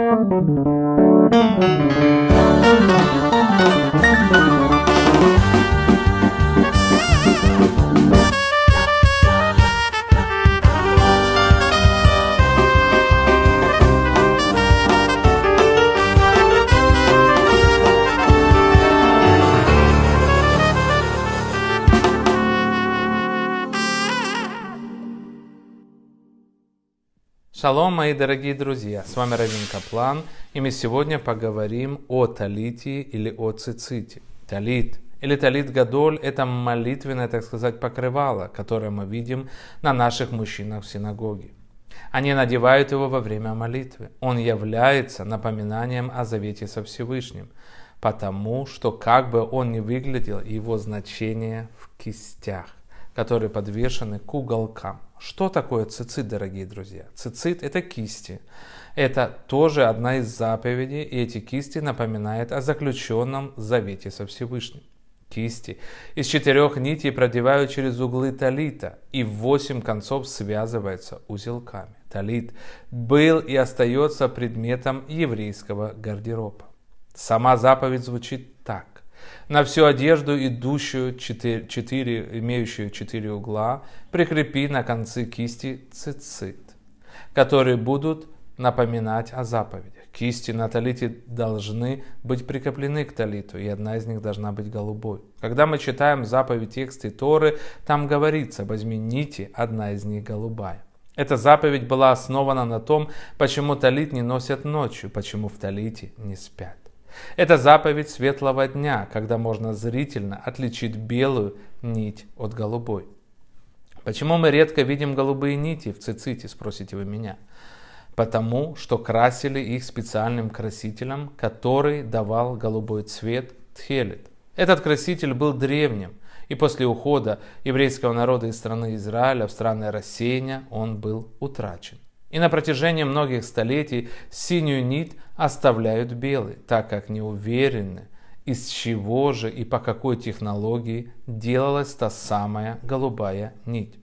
Thank you. Шалом, мои дорогие друзья! С вами Равин Каплан, и мы сегодня поговорим о талите или о циците. Талит или талит гадоль – это молитвенное, так сказать, покрывало, которое мы видим на наших мужчинах в синагоге. Они надевают его во время молитвы. Он является напоминанием о завете со Всевышним, потому что как бы он ни выглядел, его значение в кистях, которые подвешены к уголкам – что такое цицит, дорогие друзья? Цицит – это кисти. Это тоже одна из заповедей, и эти кисти напоминают о заключенном завете со Всевышним. Кисти из четырех нитей продевают через углы талита, и в восемь концов связываются узелками. Талит был и остается предметом еврейского гардероба. Сама заповедь звучит на всю одежду, идущую четыре, четыре, имеющую четыре угла, прикрепи на концы кисти цицит, которые будут напоминать о заповедях. Кисти на талите должны быть прикреплены к талиту, и одна из них должна быть голубой. Когда мы читаем заповедь тексты Торы, там говорится «возьми нити, одна из них голубая». Эта заповедь была основана на том, почему талит не носят ночью, почему в талите не спят. Это заповедь светлого дня, когда можно зрительно отличить белую нить от голубой. Почему мы редко видим голубые нити в циците, спросите вы меня? Потому что красили их специальным красителем, который давал голубой цвет тхелит. Этот краситель был древним, и после ухода еврейского народа из страны Израиля в страны рассеяния он был утрачен. И на протяжении многих столетий синюю нить оставляют белые, так как не уверены, из чего же и по какой технологии делалась та самая голубая нить.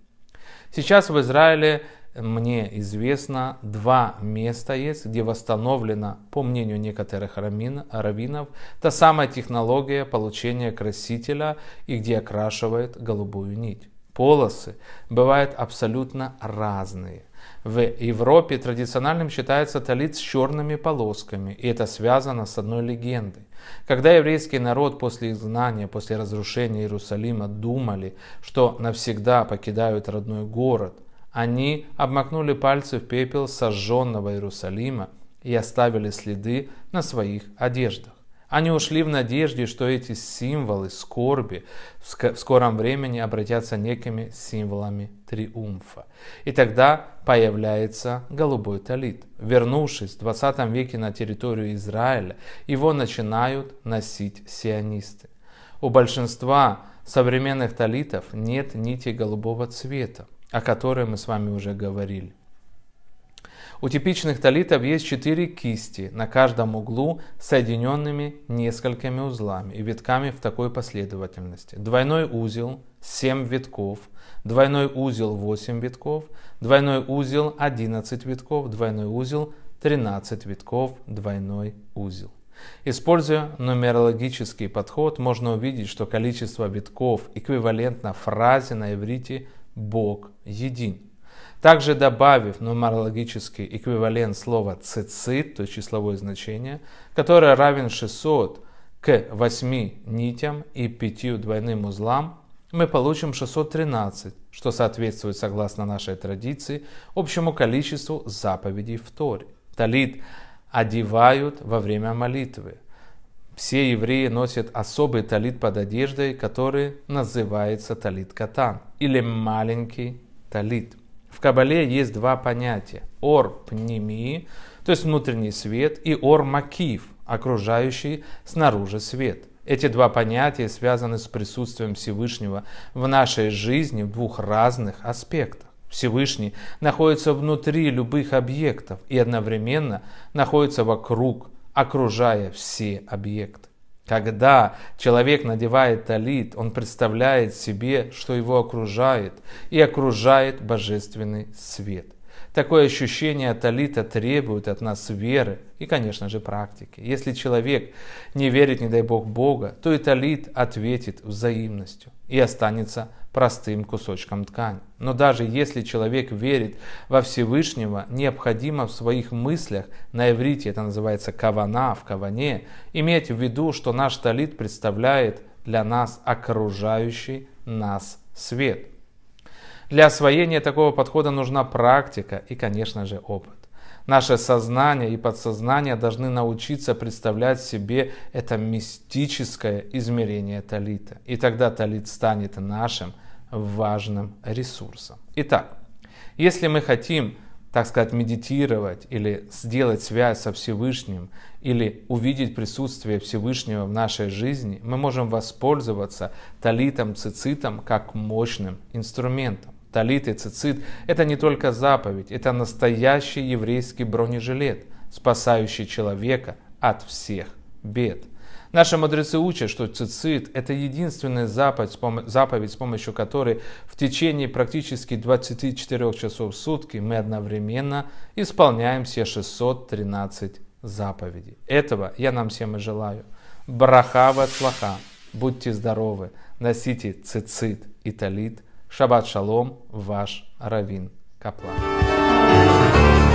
Сейчас в Израиле мне известно два места есть, где восстановлена, по мнению некоторых раввин, раввинов, та самая технология получения красителя и где окрашивает голубую нить полосы бывают абсолютно разные. В Европе традициональным считается талит с черными полосками, и это связано с одной легендой. Когда еврейский народ после изгнания, после разрушения Иерусалима думали, что навсегда покидают родной город, они обмакнули пальцы в пепел сожженного Иерусалима и оставили следы на своих одеждах. Они ушли в надежде, что эти символы скорби в скором времени обратятся некими символами триумфа. И тогда появляется голубой талит. Вернувшись в 20 веке на территорию Израиля, его начинают носить сионисты. У большинства современных талитов нет нити голубого цвета, о которой мы с вами уже говорили. У типичных талитов есть четыре кисти, на каждом углу соединенными несколькими узлами и витками в такой последовательности. Двойной узел 7 витков, двойной узел 8 витков, двойной узел 11 витков, двойной узел 13 витков, двойной узел. Используя нумерологический подход, можно увидеть, что количество витков эквивалентно фразе на иврите «Бог един». Также добавив нумерологический эквивалент слова «цицит», то есть числовое значение, которое равен 600 к 8 нитям и 5 двойным узлам, мы получим 613, что соответствует, согласно нашей традиции, общему количеству заповедей в Торе. Талит одевают во время молитвы. Все евреи носят особый талит под одеждой, который называется талит катан или маленький талит. В Кабале есть два понятия. Ор пними, то есть внутренний свет, и ор макив, окружающий снаружи свет. Эти два понятия связаны с присутствием Всевышнего в нашей жизни в двух разных аспектах. Всевышний находится внутри любых объектов и одновременно находится вокруг, окружая все объекты. Когда человек надевает талит, он представляет себе, что его окружает, и окружает божественный свет. Такое ощущение талита требует от нас веры и, конечно же, практики. Если человек не верит, не дай бог, Бога, то и талит ответит взаимностью и останется простым кусочком ткани. Но даже если человек верит во Всевышнего, необходимо в своих мыслях, на иврите это называется кавана, в каване, иметь в виду, что наш талит представляет для нас окружающий нас свет – для освоения такого подхода нужна практика и, конечно же, опыт. Наше сознание и подсознание должны научиться представлять себе это мистическое измерение Талита. И тогда Талит станет нашим важным ресурсом. Итак, если мы хотим, так сказать, медитировать или сделать связь со Всевышним, или увидеть присутствие Всевышнего в нашей жизни, мы можем воспользоваться талитом, цицитом как мощным инструментом. Талит и цицит – это не только заповедь, это настоящий еврейский бронежилет, спасающий человека от всех бед. Наши мудрецы учат, что цицит – это единственная заповедь, заповедь, с помощью которой в течение практически 24 часов в сутки мы одновременно исполняем все 613 заповедей. Этого я нам всем и желаю. Брахава слаха. Будьте здоровы, носите цицит и талит Шаббат шалом, ваш Равин Каплан.